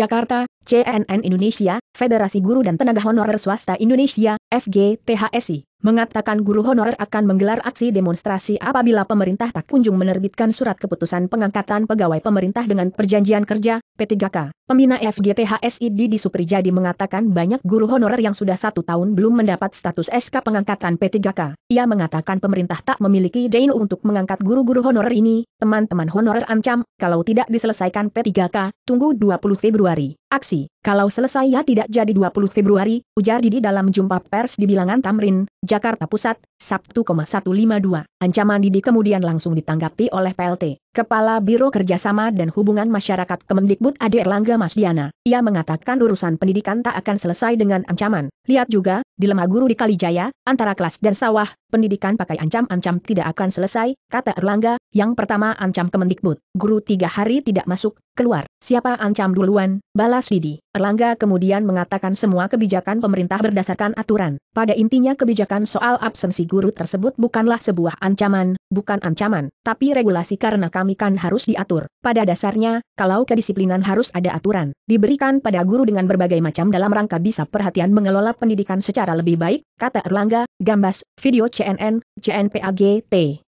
Jakarta, CNN Indonesia, Federasi Guru dan Tenaga Honorer Swasta Indonesia, FGTHSI mengatakan guru honorer akan menggelar aksi demonstrasi apabila pemerintah tak kunjung menerbitkan surat keputusan pengangkatan pegawai pemerintah dengan perjanjian kerja, P3K. Pembina FGTHSI Didi Suprijadi mengatakan banyak guru honorer yang sudah satu tahun belum mendapat status SK pengangkatan P3K. Ia mengatakan pemerintah tak memiliki deal untuk mengangkat guru-guru honorer ini, teman-teman honorer ancam, kalau tidak diselesaikan P3K, tunggu 20 Februari. Aksi, kalau selesai ya tidak jadi 20 Februari, ujar Didi dalam jumpa pers di bilangan Tamrin, Jakarta Pusat, Sabtu 152. Ancaman Didi kemudian langsung ditanggapi oleh PLT. Kepala Biro Kerjasama dan Hubungan Masyarakat Kemendikbud Ade Erlangga Masdiana, ia mengatakan urusan pendidikan tak akan selesai dengan ancaman. Lihat juga, di lemah guru di Kalijaya, antara kelas dan sawah, pendidikan pakai ancam-ancam tidak akan selesai, kata Erlangga, yang pertama ancam Kemendikbud. Guru tiga hari tidak masuk, keluar. Siapa ancam duluan, balas Didi. Erlangga kemudian mengatakan semua kebijakan pemerintah berdasarkan aturan. Pada intinya kebijakan soal absensi guru tersebut bukanlah sebuah ancaman, bukan ancaman, tapi regulasi karena kami kan harus diatur. Pada dasarnya, kalau kedisiplinan harus ada aturan, diberikan pada guru dengan berbagai macam dalam rangka bisa perhatian mengelola pendidikan secara lebih baik, kata Erlangga, Gambas, video CNN, CNPAGT.